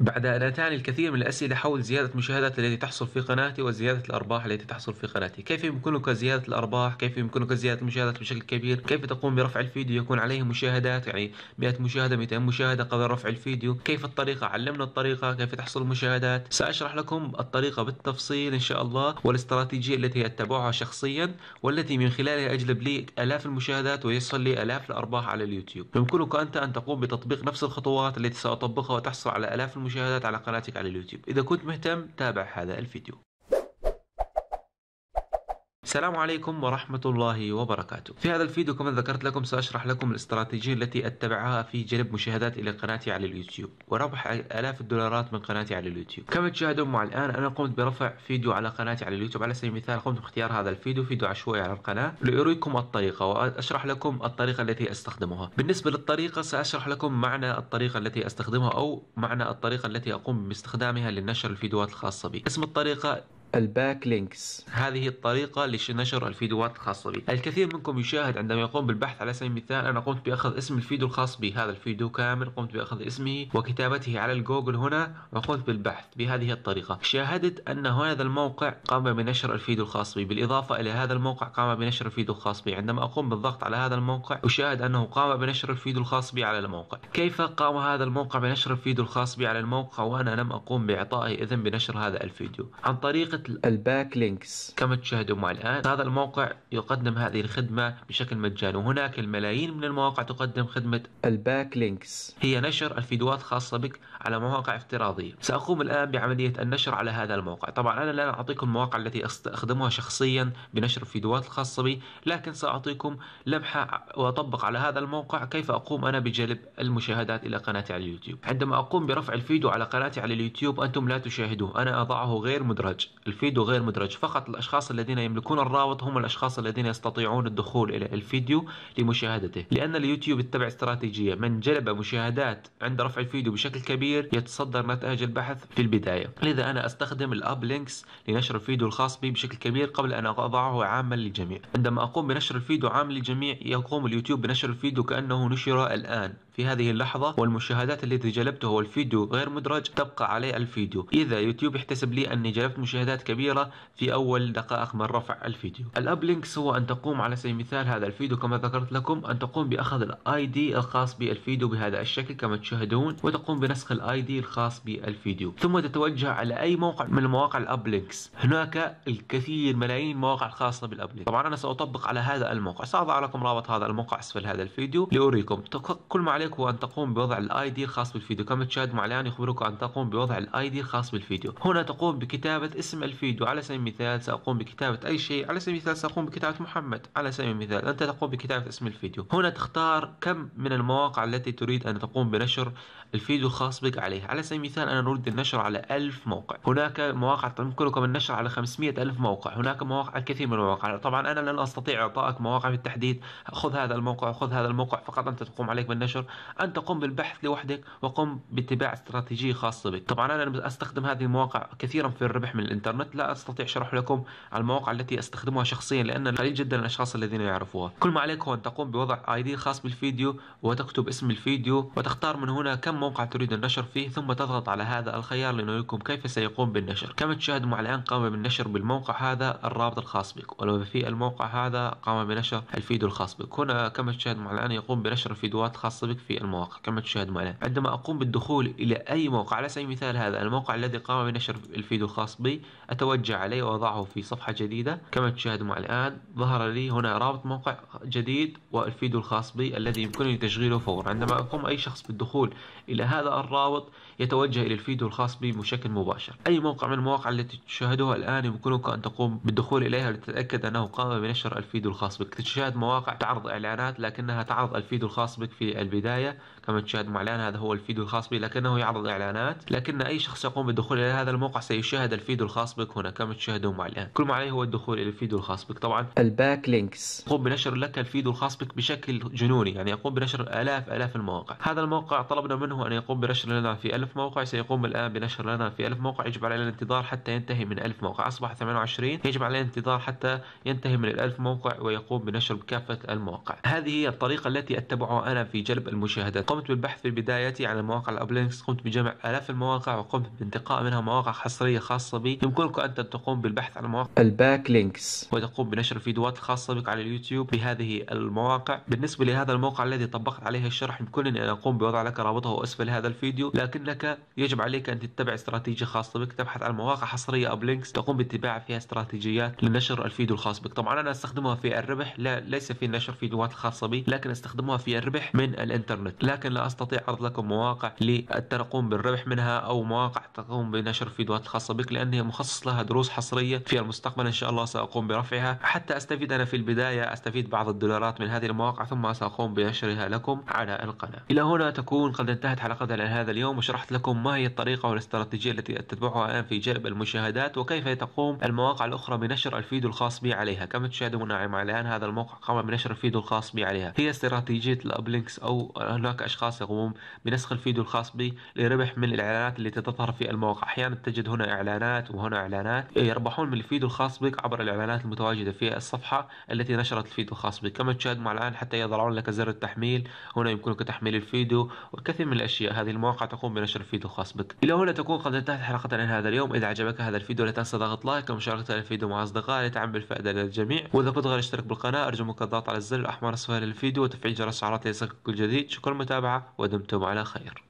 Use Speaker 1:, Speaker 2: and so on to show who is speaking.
Speaker 1: بعد أن أتاني الكثير من الأسئلة حول زيادة المشاهدات التي تحصل في قناتي وزيادة الأرباح التي تحصل في قناتي كيف يمكنك زيادة الأرباح كيف يمكنك زيادة المشاهدات بشكل كبير كيف تقوم برفع الفيديو يكون عليه مشاهدات يعني 100 مشاهدة 200 مشاهدة قبل رفع الفيديو كيف الطريقة علمنا الطريقة كيف تحصل مشاهدات سأشرح لكم الطريقة بالتفصيل إن شاء الله والاستراتيجية التي أتبعها شخصيا والتي من خلالها أجلب لي آلاف المشاهدات ويصل لي آلاف الأرباح على اليوتيوب يمكنك أنت أن تقوم بتطبيق نفس الخطوات التي سأطبقها وتحصل على آلاف المشاهدات المشاهدات على قناتك على اليوتيوب إذا كنت مهتم تابع هذا الفيديو السلام عليكم ورحمة الله وبركاته في هذا الفيديو كما ذكرت لكم سأشرح لكم الاستراتيجية التي أتبعها في جلب مشاهدات إلى قناتي على اليوتيوب وربح آلاف الدولارات من قناتي على اليوتيوب كما تشاهدون مع الآن أنا قمت برفع فيديو على قناتي على اليوتيوب على سبيل المثال قمت باختيار هذا الفيديو فيديو عشوائي على القناة لأريكم الطريقة وأشرح لكم الطريقة التي أستخدمها بالنسبة للطريقة سأشرح لكم معنى الطريقة التي أستخدمها أو معنى الطريقة التي أقوم باستخدامها لنشر الفيديوهات الخاصة بي اسم الطريقة الباك لينكس هذه الطريقة لنشر الفيديوهات الخاصة بي الكثير منكم يشاهد عندما يقوم بالبحث على سبيل المثال أنا قمت بأخذ اسم الفيديو الخاص بي هذا الفيديو كامل قمت بأخذ اسمه وكتابته على الجوجل هنا وقمت بالبحث بهذه الطريقة شاهدت أن هذا الموقع قام بنشر الفيديو الخاص بي بالإضافة إلى هذا الموقع قام بنشر الفيديو الخاص بي عندما أقوم بالضغط على هذا الموقع أشاهد أنه قام بنشر الفيديو الخاص بي على الموقع كيف قام هذا الموقع بنشر الفيديو الخاص بي على الموقع وأنا لم أقوم بإعطائه إذن بنشر هذا الفيديو عن طريق الباك لينكس كما تشاهدوا الآن هذا الموقع يقدم هذه الخدمة بشكل مجاني وهناك الملايين من المواقع تقدم خدمة الباك لينكس هي نشر الفيديوهات خاصة بك على مواقع افتراضية سأقوم الآن بعملية النشر على هذا الموقع طبعا أنا لا أعطيكم المواقع التي أستخدمها شخصيا بنشر الفيديوهات الخاصة بي لكن سأعطيكم لمحة وأطبق على هذا الموقع كيف أقوم أنا بجلب المشاهدات إلى قناتي على اليوتيوب عندما أقوم برفع الفيديو على قناتي على اليوتيوب أنتم لا تشاهدوه أنا أضعه غير مدرج الفيديو غير مدرج فقط الأشخاص الذين يملكون الرابط هم الأشخاص الذين يستطيعون الدخول إلى الفيديو لمشاهدته لأن اليوتيوب يتبع استراتيجية من جلب مشاهدات عند رفع الفيديو بشكل كبير يتصدر نتائج البحث في البداية لذا أنا أستخدم الأب لينكس لنشر الفيديو الخاص بي بشكل كبير قبل أن أضعه عاما للجميع عندما أقوم بنشر الفيديو عام للجميع يقوم اليوتيوب بنشر الفيديو كأنه نشر الآن في هذه اللحظة والمشاهدات التي جلبته والفيديو غير مدرج تبقى عليه الفيديو إذا يوتيوب يحتسب لي أني جلبت مشاهدات كبيرة في أول دقائق من رفع الفيديو الأب لينكس هو أن تقوم على سبيل المثال هذا الفيديو كما ذكرت لكم أن تقوم بأخذ الاي دي الخاص بالفيديو بهذا الشكل كما تشاهدون وتقوم بنسخ الاي دي الخاص بالفيديو ثم تتوجه على أي موقع من مواقع الأب لينكس هناك الكثير ملايين مواقع خاصة بالأب لينكس طبعا أنا سأطبق على هذا الموقع سأضع لكم رابط هذا الموقع أسفل هذا الفيديو لأريكم كل ما عليكم عليك هو ان تقوم بوضع الاي دي الخاص بالفيديو كما تشاهد الان يخبرك ان تقوم بوضع الاي دي الخاص بالفيديو هنا تقوم بكتابة اسم الفيديو على سبيل المثال ساقوم بكتابة اي شيء على سبيل المثال ساقوم بكتابة محمد على سبيل المثال انت تقوم بكتابة اسم الفيديو هنا تختار كم من المواقع التي تريد ان تقوم بنشر الفيديو الخاص بك عليه على سبيل المثال انا اريد النشر على 1000 موقع هناك مواقع يمكنكم النشر على 500 ألف موقع هناك مواقع الكثير من المواقع طبعا انا لن استطيع اعطائك مواقع بالتحديد خذ هذا الموقع خذ هذا الموقع فقط انت تقوم عليك بالنشر أن تقوم بالبحث لوحدك وقم باتباع استراتيجية خاصة بك طبعا أنا أستخدم هذه المواقع كثيرا في الربح من الإنترنت لا أستطيع شرح لكم المواقع التي أستخدمها شخصيا لأن قليل جدا الأشخاص الذين يعرفوها كل ما عليك هو أن تقوم بوضع اي دي خاص بالفيديو وتكتب اسم الفيديو وتختار من هنا كم موقع تريد النشر فيه ثم تضغط على هذا الخيار لنريكم كيف سيقوم بالنشر كما تشاهدون الآن قام بالنشر بالموقع هذا الرابط الخاص بك ولو في الموقع هذا قام بنشر الفيديو الخاص بك هنا كما تشاهدون الآن يقوم بنشر فيديوهات خاصه بك في المواقع كما تشاهد معنا عندما أقوم بالدخول إلى أي موقع على سبيل المثال هذا الموقع الذي قام بنشر الفيديو الخاص بي أتوجه عليه وأضعه في صفحة جديدة كما تشاهدون الآن ظهر لي هنا رابط موقع جديد والفيديو الخاص بي الذي يمكنني تشغيله فورا عندما يقوم أي شخص بالدخول إلى هذا الرابط يتوجه إلى الفيديو الخاص بي بشكل مباشر أي موقع من المواقع التي تشاهدها الآن يمكنك أن تقوم بالدخول إليها لتتأكد أنه قام بنشر الفيديو الخاص بك تشاهد مواقع تعرض إعلانات لكنها تعرض الفيديو الخاص بك في البداية البداية كما تشاهدون معلان هذا هو الفيديو الخاص بي لكنه يعرض إعلانات لكن أي شخص يقوم بالدخول إلى هذا الموقع سيشاهد الفيديو الخاص بك هنا كما تشاهدون معلان كل ما عليه هو الدخول إلى الفيديو الخاص بك طبعا الباك لينكس يقوم بنشر لك الفيديو الخاص بك بشكل جنوني يعني يقوم بنشر آلاف آلاف المواقع هذا الموقع طلبنا منه أن يقوم بنشر لنا في ألف موقع سيقوم الآن بنشر لنا في ألف موقع يجب علينا الانتظار حتى ينتهي من ألف موقع أصبح 28 يجب علينا الانتظار حتى ينتهي من الألف موقع ويقوم بنشر كافة المواقع هذه هي الطريقة التي أتبعها أنا في جلب المشاهدة قمت بالبحث في بدايتي عن مواقع الأبلينكس قمت بجمع آلاف المواقع وقمت بانتقاء منها مواقع حصرية خاصة بي يمكنك أنت أن تقوم بالبحث عن مواقع الباك لينكس وتقوم بنشر فيديوهات خاصة بك على اليوتيوب بهذه المواقع بالنسبة لهذا الموقع الذي طبقت عليه الشرح يمكنني أن أقوم بوضع لك رابطه أسفل هذا الفيديو لكنك يجب عليك أن تتبع استراتيجية خاصة بك تبحث عن مواقع حصرية أبلينكس تقوم باتباع فيها استراتيجيات لنشر الفيديو الخاص بك طبعا أنا أستخدمها في الربح لا ليس في نشر فيديوهات خاصة بي لكن أستخدمها في الربح من الانترنت الانترنت لكن لا استطيع عرض لكم مواقع للترقون بالربح منها او مواقع تقوم بنشر فيديوهات خاصه بك لان هي مخصص لها دروس حصريه في المستقبل ان شاء الله ساقوم برفعها حتى استفيد انا في البدايه استفيد بعض الدولارات من هذه المواقع ثم ساقوم بنشرها لكم على القناه الى هنا تكون قد انتهت حلقتنا لهذا اليوم وشرحت لكم ما هي الطريقه والاستراتيجيه التي اتبعها الان في جلب المشاهدات وكيف تقوم المواقع الاخرى بنشر الفيديو الخاص بي عليها كما تشاهدون الان هذا الموقع قام بنشر الفيديو الخاص بي عليها هي استراتيجيه الابلينكس او هناك أشخاص يقومون بنسخ الفيديو الخاص بي لربح من الإعلانات التي تظهر في الموقع أحيانا تجد هنا إعلانات وهنا إعلانات إيه، يربحون من الفيديو الخاص بك عبر الإعلانات المتواجدة في الصفحة التي نشرت الفيديو الخاص بك كما تشاهد مع الآن حتى يضعون لك زر التحميل هنا يمكنك تحميل الفيديو وكثير من الأشياء هذه المواقع تقوم بنشر الفيديو الخاص بك إلى هنا تكون قد انتهت حلقتنا لهذا هذا اليوم إذا عجبك هذا الفيديو لا تنسى ضغط لايك ومشاركة الفيديو مع أصدقائك لتعم بالفائدة للجميع وإذا كنت غير اشترك بالقناة أرجوك الضغط على الزر الأحمر أسفل الفيديو وتفعيل جرس التعليقات ليصلك كل جديد شكرا متابعة ودمتم على خير